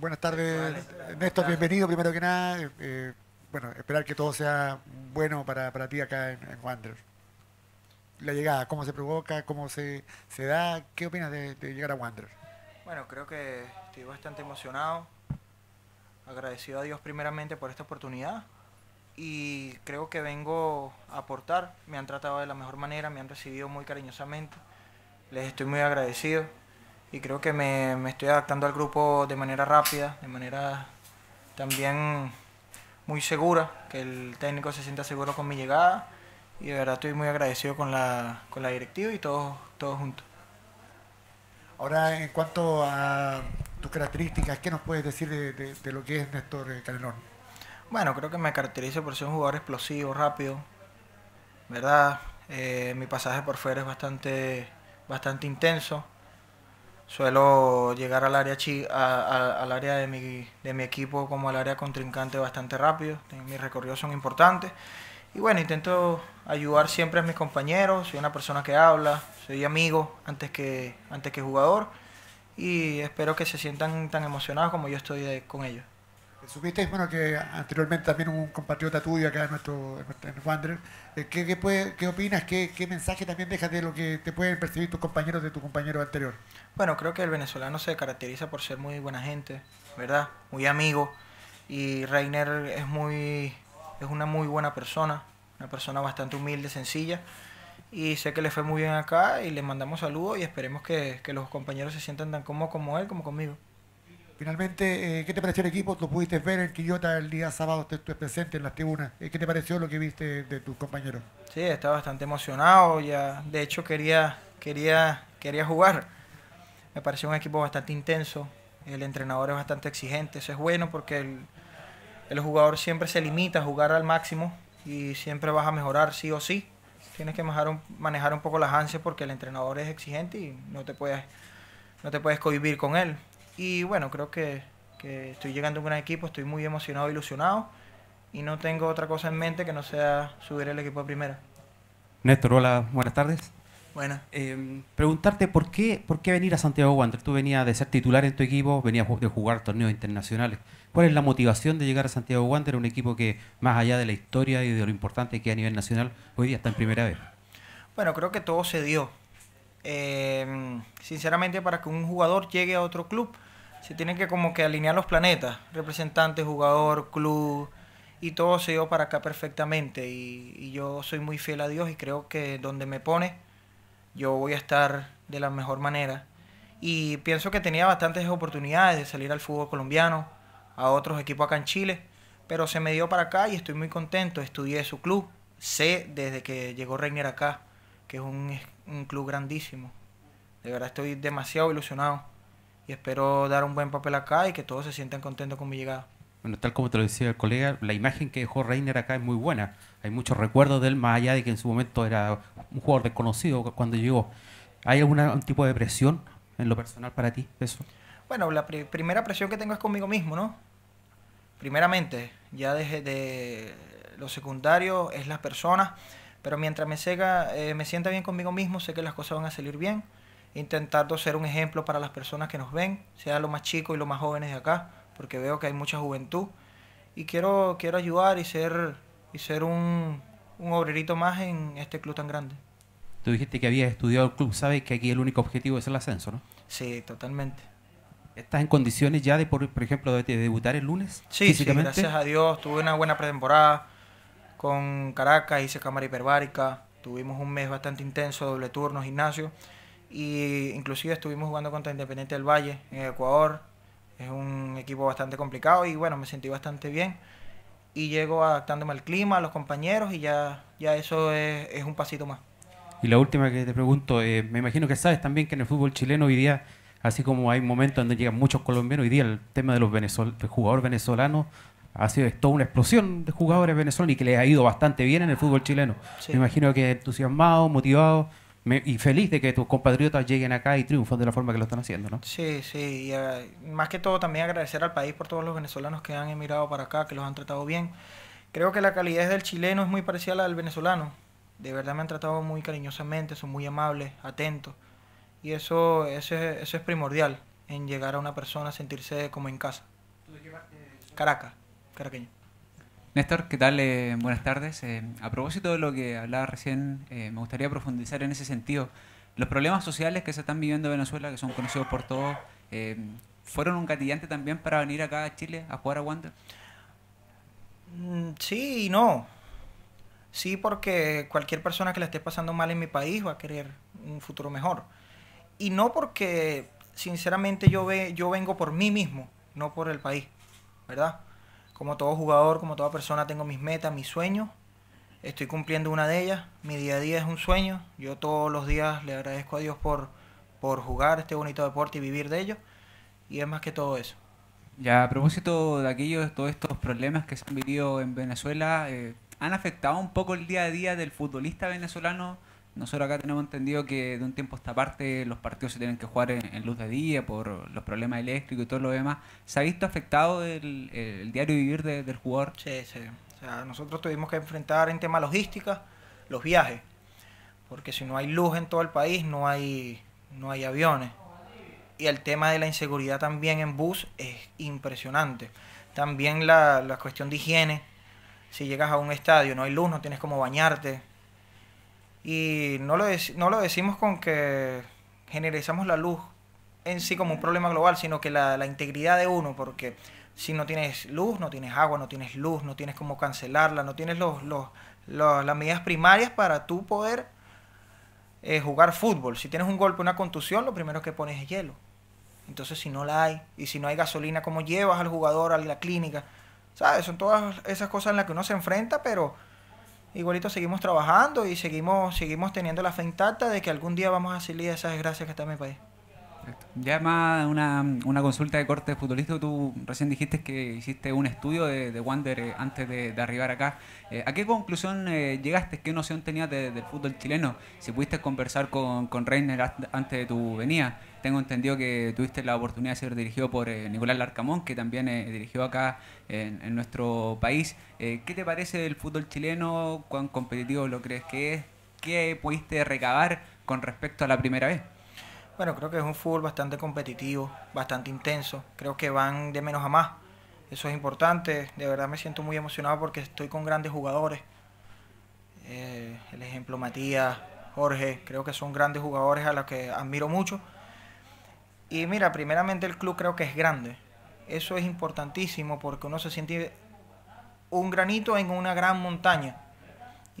buenas tardes, Néstor, bienvenido primero que nada. Eh, eh, bueno, esperar que todo sea bueno para, ti acá en, Wanderers. La llegada, cómo se provoca, cómo se, da, ¿qué opinas de, de llegar a Wander? Bueno, creo que estoy bastante emocionado, agradecido a Dios primeramente por esta oportunidad y creo que vengo a aportar, me han tratado de la mejor manera, me han recibido muy cariñosamente, les estoy muy agradecido y creo que me, estoy adaptando al grupo de manera rápida, de manera también muy segura, que el técnico se sienta seguro con mi llegada y de verdad estoy muy agradecido con la, con la directiva y todos, todos juntos. Ahora, en cuanto a tus características, ¿qué nos puedes decir de, lo que es Néstor Calenón? Bueno, creo que me caracterizo por ser un jugador explosivo, rápido, ¿verdad? Eh, mi pasaje por fuera es bastante, bastante intenso suelo llegar al área, chi, al área de, mi, equipo como al área contrincante bastante rápido. Eh, mis recorridos son importantes. Y bueno, intento ayudar siempre a mis compañeros. Soy una persona que habla, soy amigo antes que, antes que jugador. Y espero que se sientan tan emocionados como yo estoy eh, con ellos. Supiste, bueno, que anteriormente también un compatriota tuyo acá en nuestro en Wander, eh, ¿qué, qué, ¿qué, opinas? ¿Qué, ¿Qué mensaje también dejas de lo que te pueden percibir tus compañeros de tu compañero anterior? Bueno, creo que el venezolano se caracteriza por ser muy buena gente, ¿verdad? Muy amigo. Y Reiner es, muy, es una muy buena persona, una persona bastante humilde, sencilla. Y sé que le fue muy bien acá y le mandamos saludos y esperemos que, que los compañeros se sientan tan cómodos como él, como conmigo. Finalmente, eh, ¿qué te pareció el equipo? ¿Lo pudiste ver en Quillota el día sábado? estuviste presente en las tribunas. Eh, ¿Qué te pareció lo que viste de tus compañeros? Sí, estaba bastante emocionado. Ya, de hecho, quería, quería, quería jugar. Me pareció un equipo bastante intenso. El entrenador es bastante exigente. Eso es bueno porque el, jugador siempre se limita a jugar al máximo y siempre vas a mejorar sí o sí. Tienes que manejar un, poco las ansias porque el entrenador es exigente y no te puedes, no te puedes cohibir con él. Y bueno, creo que, estoy llegando a un gran equipo, estoy muy emocionado, e ilusionado y no tengo otra cosa en mente que no sea subir el equipo a primera. Néstor, hola, buenas tardes. Buenas. Em, preguntarte por qué, por qué venir a Santiago Wander. Tú venías de ser titular en tu equipo, venías de jugar torneos internacionales. ¿Cuál es la motivación de llegar a Santiago Wander, un equipo que más allá de la historia y de lo importante que a nivel nacional hoy día está en primera vez? Bueno, creo que todo se dio. Em, sinceramente, para que un jugador llegue a otro club, se tienen que como que alinear los planetas, representante, jugador, club, y todo se dio para acá perfectamente. Y, yo soy muy fiel a Dios y creo que donde me pone, yo voy a estar de la mejor manera. Y pienso que tenía bastantes oportunidades de salir al fútbol colombiano, a otros equipos acá en Chile, pero se me dio para acá y estoy muy contento. Estudié su club, sé desde que llegó Reiner acá, que es un, un club grandísimo. De verdad estoy demasiado ilusionado y espero dar un buen papel acá y que todos se sientan contentos con mi llegada. Bueno, tal como te lo decía el colega, la imagen que dejó Reiner acá es muy buena. Hay muchos recuerdos de él, más allá de que en su momento era un jugador desconocido cuando llegó. ¿Hay algún tipo de presión en lo personal para ti? Eso. Bueno, la primera presión que tengo es conmigo mismo, ¿no? Primeramente, ya desde de lo secundario es las personas, pero mientras me, sega, eh, me sienta bien conmigo mismo, sé que las cosas van a salir bien intentando ser un ejemplo para las personas que nos ven, sea lo más chico y lo más jóvenes de acá, porque veo que hay mucha juventud. Y quiero, quiero ayudar y ser, y ser un, obrerito más en este club tan grande. Tú dijiste que habías estudiado el club, sabes que aquí el único objetivo es el ascenso, ¿no? Sí, totalmente. ¿Estás en condiciones ya de, por, por ejemplo, de debutar el lunes? Sí, sí, gracias a Dios. Tuve una buena pretemporada con Caracas, hice cámara hiperbárica. Tuvimos un mes bastante intenso, doble turno, gimnasio y inclusive estuvimos jugando contra Independiente del Valle en Ecuador. Es un equipo bastante complicado y bueno, me sentí bastante bien. Y llego adaptándome al clima, a los compañeros y ya, ya eso es, es un pasito más. Y la última que te pregunto, eh, me imagino que sabes también que en el fútbol chileno hoy día, así como hay momentos donde llegan muchos colombianos, hoy día el tema de los venezol jugadores venezolanos ha sido toda una explosión de jugadores venezolanos y que les ha ido bastante bien en el fútbol chileno. Me imagino que entusiasmado, motivado y feliz de que tus compatriotas lleguen acá y triunfan de la forma que lo están haciendo, ¿no? Sí, sí, y eh, más que todo también agradecer al país por todos los venezolanos que han emigrado para acá, que los han tratado bien. Creo que la calidez del chileno es muy parecida al venezolano. De verdad me han tratado muy cariñosamente, son muy amables, atentos. Y eso, es, eso es primordial en llegar a una persona a sentirse como en casa. Eh, Caracas, caraqueño. Néstor, ¿qué tal? Eh, buenas tardes. Eh, a propósito de lo que hablaba recién, eh, me gustaría profundizar en ese sentido. Los problemas sociales que se están viviendo en Venezuela, que son conocidos por todos, ¿fueron un gatillante también para venir acá a Chile a jugar a Wander? Mm, sí y no. Sí, porque cualquier persona que la esté pasando mal en mi país va a querer un futuro mejor. Y no porque, sinceramente, yo, ve, yo vengo por mí mismo, no por el país, ¿verdad? Como todo jugador, como toda persona, tengo mis metas, mis sueños. Estoy cumpliendo una de ellas. Mi día a día es un sueño. Yo todos los días le agradezco a Dios por, por jugar este bonito deporte y vivir de ello. Y es más que todo eso. Ya, a propósito de aquellos, de todos estos problemas que se han vivido en Venezuela, eh, ¿han afectado un poco el día a día del futbolista venezolano? Nosotros acá tenemos entendido que de un tiempo a esta parte los partidos se tienen que jugar en, luz de día por los problemas eléctricos y todo lo demás. ¿Se ha visto afectado el, diario vivir del jugador? Sí, sí. O sea, nosotros tuvimos que enfrentar en tema logística los viajes, porque si no hay luz en todo el país, no hay, no hay aviones. Y el tema de la inseguridad también en bus es impresionante. También la, la cuestión de higiene. Si llegas a un estadio, no hay luz, no tienes cómo bañarte, y no lo, no lo decimos con que generalizamos la luz en sí como un problema global, sino que la, integridad de uno, porque si no tienes luz, no tienes agua, no tienes luz, no tienes cómo cancelarla, no tienes los, los, las medidas primarias para tú poder eh, jugar fútbol. Si tienes un golpe, una contusión, lo primero que pones es hielo. Entonces, si no la hay, y si no hay gasolina, ¿cómo llevas al jugador a la clínica? ¿Sabes? Son todas esas cosas en las que uno se enfrenta, pero igualito seguimos trabajando y seguimos, seguimos teniendo la fe intacta de que algún día vamos a salir de esas desgracias que está en mi país. Ya más una, una, consulta de corte futbolista, tú recién dijiste que hiciste un estudio de, Wander eh, antes de, de arribar acá. Eh, ¿A qué conclusión eh, llegaste? ¿Qué noción tenías del fútbol chileno? Si pudiste conversar con, Reiner antes de tu venida. Tengo entendido que tuviste la oportunidad de ser dirigido por Nicolás Larcamón, que también dirigió acá en, nuestro país. ¿Qué te parece el fútbol chileno? ¿Cuán competitivo lo crees que es? ¿Qué pudiste recabar con respecto a la primera vez? Bueno, creo que es un fútbol bastante competitivo, bastante intenso. Creo que van de menos a más. Eso es importante. De verdad me siento muy emocionado porque estoy con grandes jugadores. Eh, el ejemplo Matías, Jorge, creo que son grandes jugadores a los que admiro mucho. Y mira, primeramente el club creo que es grande. Eso es importantísimo porque uno se siente un granito en una gran montaña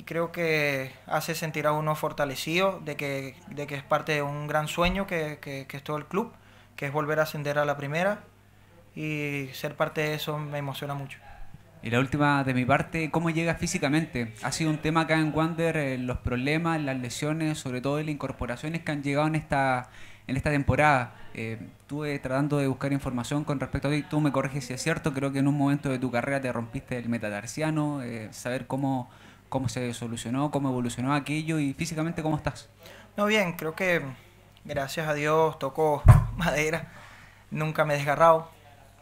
y creo que hace sentir a uno fortalecido de que, de que es parte de un gran sueño que, que, es todo el club, que es volver a ascender a la primera y ser parte de eso me emociona mucho. Y la última de mi parte, ¿cómo llegas físicamente? Ha sido un tema acá en Wander, eh, los problemas, las lesiones, sobre todo las incorporaciones que han llegado en esta, en esta temporada. Eh, estuve tratando de buscar información con respecto a ti, tú me corriges si es cierto, creo que en un momento de tu carrera te rompiste el metatarsiano, eh, saber cómo, cómo se solucionó, cómo evolucionó aquello y físicamente cómo estás. No, bien, creo que gracias a Dios tocó madera, nunca me he desgarrado,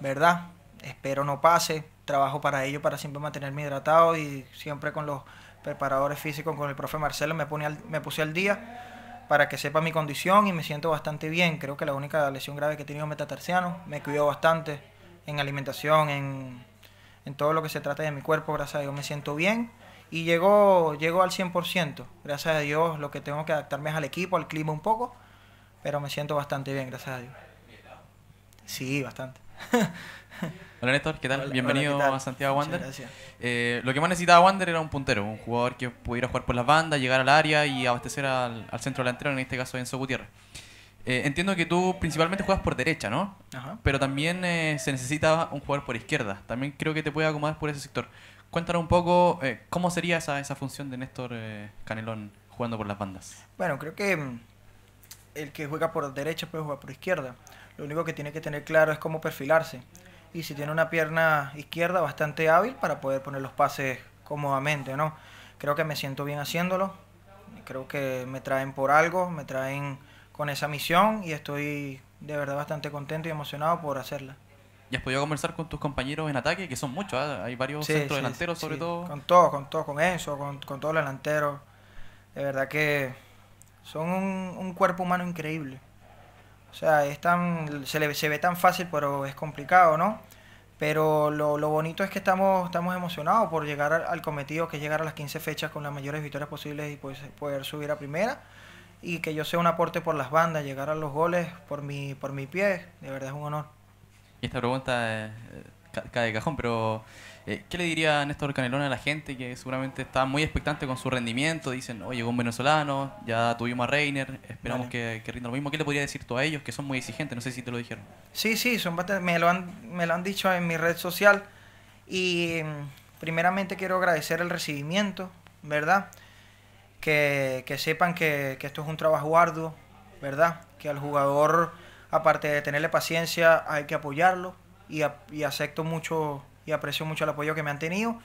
¿verdad? Espero no pase, trabajo para ello, para siempre mantenerme hidratado y siempre con los preparadores físicos, con el profe Marcelo, me, pone me puse al día para que sepa mi condición y me siento bastante bien. Creo que la única lesión grave que he tenido es metatarsiano, me cuido bastante en alimentación, en, en todo lo que se trata de mi cuerpo, gracias a Dios me siento bien y llegó, llegó al 100%. Gracias a Dios, lo que tengo que adaptarme es al equipo, al clima un poco, pero me siento bastante bien, gracias a Dios. Sí, bastante. Hola Néstor, ¿qué tal? Bienvenido a Santiago Wander. Eh, lo que más necesitaba Wander era un puntero, un jugador que pudiera jugar por las bandas, llegar al área y abastecer al, centro delantero, en este caso Enzo Gutiérrez. Eh, entiendo que tú principalmente juegas por derecha, ¿no? Pero también eh, se necesita un jugador por izquierda. También creo que te puede acomodar por ese sector. Cuéntanos un poco eh, cómo sería esa, esa, función de Néstor eh, Canelón jugando por las bandas. Bueno, creo que mm, el que juega por derecha puede jugar por izquierda. Lo único que tiene que tener claro es cómo perfilarse. Y si tiene una pierna izquierda bastante hábil para poder poner los pases cómodamente, ¿no? Creo que me siento bien haciéndolo. Creo que me traen por algo, me traen con esa misión y estoy de verdad bastante contento y emocionado por hacerla y has podido conversar con tus compañeros en ataque, que son muchos, ¿ah? hay varios centros delanteros sobre todo. Con todos, con todo con eso con, con todos los delanteros. De verdad que son un, cuerpo humano increíble. O sea, es tan, se, se ve tan fácil, pero es complicado, ¿no? Pero lo, lo bonito es que estamos, estamos emocionados por llegar al, cometido, que es llegar a las 15 fechas con las mayores victorias posibles y pues, poder subir a primera. Y que yo sea un aporte por las bandas, llegar a los goles por mi, por mi pie, de verdad es un honor. Y esta pregunta eh, cae de cajón, pero eh, ¿qué le diría Néstor Canelón a la gente que seguramente está muy expectante con su rendimiento? Dicen, oye, un venezolano, ya tuvimos a Reiner, esperamos que, que, rinda lo mismo. ¿Qué le podría decir tú a ellos que son muy exigentes? No sé si te lo dijeron. Sí, sí, son me, lo han, me lo han dicho en mi red social y mm, primeramente quiero agradecer el recibimiento, ¿verdad? Que, sepan que, que esto es un trabajo arduo, ¿verdad? Que al jugador aparte de tenerle paciencia, hay que apoyarlo y, acepto mucho y aprecio mucho el apoyo que me han tenido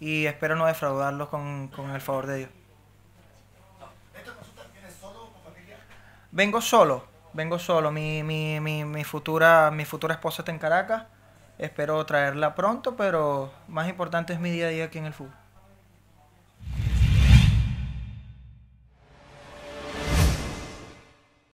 y espero no defraudarlos con, el favor de Dios. Vengo solo, vengo solo. Mi, mi, mi, mi, futura, mi futura esposa está en Caracas. Espero traerla pronto, pero más importante es mi día a día aquí en el fútbol.